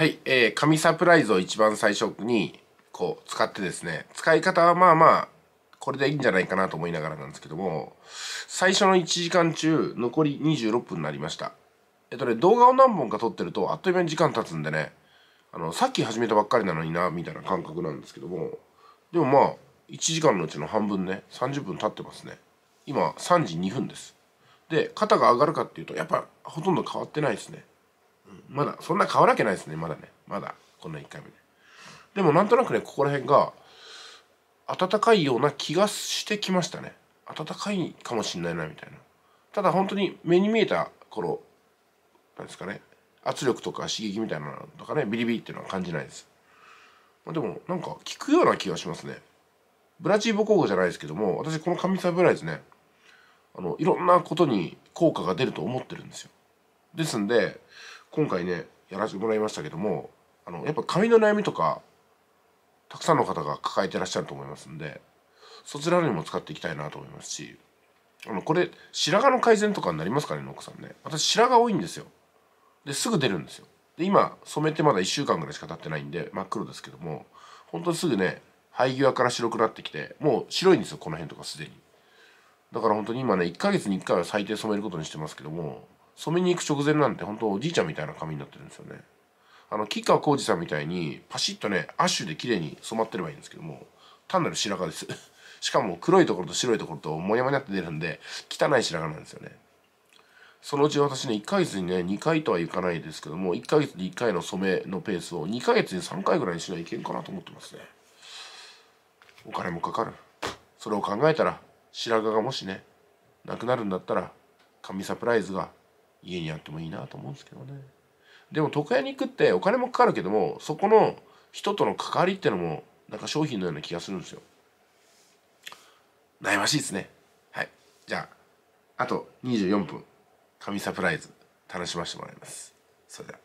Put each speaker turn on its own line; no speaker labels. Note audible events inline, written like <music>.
はい、えー、紙サプライズを一番最初にこう使ってですね、使い方はまあまあ、これでいいんじゃないかなと思いながらなんですけども、最初の1時間中、残り26分になりました。えっとね、動画を何本か撮ってると、あっという間に時間経つんでね、あの、さっき始めたばっかりなのにな、みたいな感覚なんですけども、でもまあ、1時間のうちの半分ね、30分経ってますね。今、3時2分です。で、肩が上がるかっていうと、やっぱ、ほとんど変わってないですね。まだそんな変わらけないですねまだねまだこんな1回目ででもなんとなくねここら辺が暖かいような気がしてきましたね暖かいかもしんないなみたいなただ本当に目に見えた頃なんですかね圧力とか刺激みたいなのとかねビリビリっていうのは感じないです、まあ、でもなんか効くような気がしますねブラジーボ工具じゃないですけども私この紙サブライズねあのいろんなことに効果が出ると思ってるんですよですんで今回ねやらせてもらいましたけどもあのやっぱ髪の悩みとかたくさんの方が抱えてらっしゃると思いますんでそちらにも使っていきたいなと思いますしあのこれ白髪の改善とかになりますかねノックさんね私白髪多いんですよですぐ出るんですよで今染めてまだ1週間ぐらいしか経ってないんで真っ黒ですけども本当にすぐね生え際から白くなってきてもう白いんですよこの辺とかすでにだから本当に今ね1ヶ月に1回は最低染めることにしてますけども染めに行く直前なんて本当おじいちゃんみたいな髪になってるんですよねあの吉川浩司さんみたいにパシッとねアッシュで綺麗に染まってればいいんですけども単なる白髪です <laughs> しかも黒いところと白いところとモヤモヤって出るんで汚い白髪なんですよねそのうち私ね1ヶ月にね2回とはいかないですけども1ヶ月に1回の染めのペースを2ヶ月に3回ぐらいにしないといけんかなと思ってますねお金もかかるそれを考えたら白髪がもしねなくなるんだったら神サプライズが家にあってもいいなと思うんですけどねでも床屋に行くってお金もかかるけどもそこの人との関わりってのもなんか商品のような気がするんですよ悩ましいですねはいじゃああと24分神サプライズ楽しませてもらいますそれでは